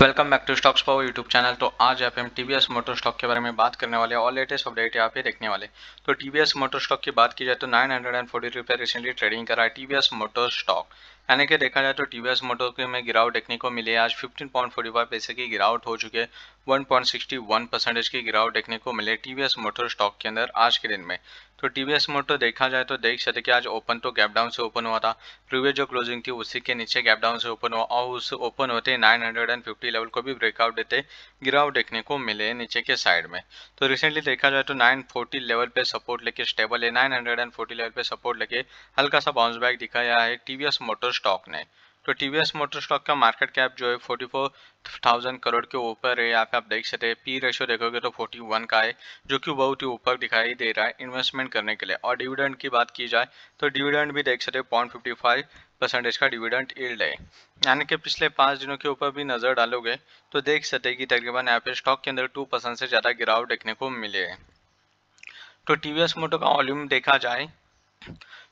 welcome back to stocks power YouTube channel तो आज आप हम टी मोटर स्टॉक के बारे में बात करने वाले और लेटेस्ट अपडेट यहाँ पे देखने वाले तो टी मोटर स्टॉक की बात की जाए तो नाइन हंड्रेड एंड फोर्टी रुपये रिसेंटली ट्रेडिंग करा है टी मोटर स्टॉक यानी कि देखा जाए तो टी मोटर के में गिरावट देखने को मिली है आज फिफ्टीन पॉइंट फोर्टी फाइव पैसे की गिरावट हो चुके है one point sixty one percentage की गिरावट देखने को मिले है टी मोटर स्टॉक के अंदर आज के दिन में तो टीवीएस मोटर तो देखा जाए तो देख सकते कि आज ओपन तो गैप डाउन से ओपन हुआ था प्रीवियस जो क्लोजिंग थी उसी के नीचे गैप डाउन से ओपन हुआ और उस ओपन होते 950 लेवल को भी ब्रेकआउट देते गिराव देखने को मिले नीचे के साइड में तो रिसेंटली देखा जाए तो 940 लेवल पे सपोर्ट लेके स्टेबल है नाइन लेवल पे सपोर्ट लेके हल्का सा बाउंस बैक दिखाया है टीवीएस मोटर स्टॉक ने तो टीवीएस मोटर स्टॉक का मार्केट कैप जो है फोर्टी फोर थाउजेंड करोड़ के ऊपर है यहाँ पे आप देख सकते हैं पी रेशियो देखोगे तो फोर्टी वन का है जो कि बहुत ही ऊपर दिखाई दे रहा है इन्वेस्टमेंट करने के लिए और डिविडेंड की बात की जाए तो डिविडेंड भी देख सकते हैं पॉइंट फिफ्टी फाइव परसेंटेज का डिविडेंड इल्ड है यानी कि पिछले पाँच दिनों के ऊपर भी नज़र डालोगे तो देख सकते कि तकरीबन यहाँ पे स्टॉक के अंदर टू परसेंट से ज़्यादा गिरावट देखने को मिले है तो टी वी एस का वॉल्यूम देखा जाए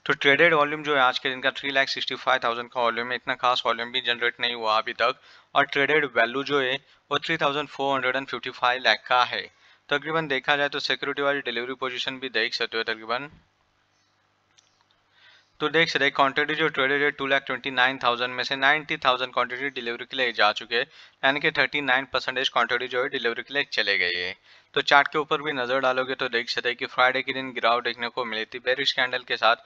तो ट्रेडेड वॉल्यूम जो है आज के दिन का three lakh sixty five thousand का वॉल्यूम है इतना खास वॉल्यूम भी जनरेट नहीं हुआ अभी तक और ट्रेडेड वैल्यू जो है वो three thousand four hundred and fifty five lakh का है तकरीबन देखा जाए तो सिक्योरिटी वाली डिलीवरी पोजिशन भी देख सकते हो तकरीबन तो देख सकते हैं क्वांटिटी जो ट्रेडेड है two lakh twenty nine thousand में से नाइनटी थाउजेंड क्वांटिटी डिलीवरी के लिए जा चुके हैं यानी कि थर्टी नाइन परसेंटेज क्वांटिटी जो है डिलीवरी के लिए चले गई है तो चार्ट के ऊपर भी नज़र डालोगे तो देख सकते हैं कि फ्राइडे के दिन गिरावट देखने को मिली थी बेरिश कैंडल के साथ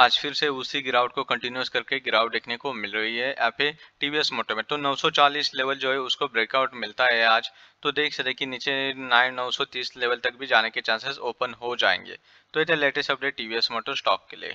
आज फिर से उसी गिरावट को कंटिन्यूस करके गिरावट देखने को मिल रही है यहाँ पे टीवीएस मोटर में तो 940 लेवल जो है उसको ब्रेकआउट मिलता है आज तो देख सकते कि नीचे नाइन 930 लेवल तक भी जाने के चांसेस ओपन हो जाएंगे तो ये latest update TVS motor stock के लिए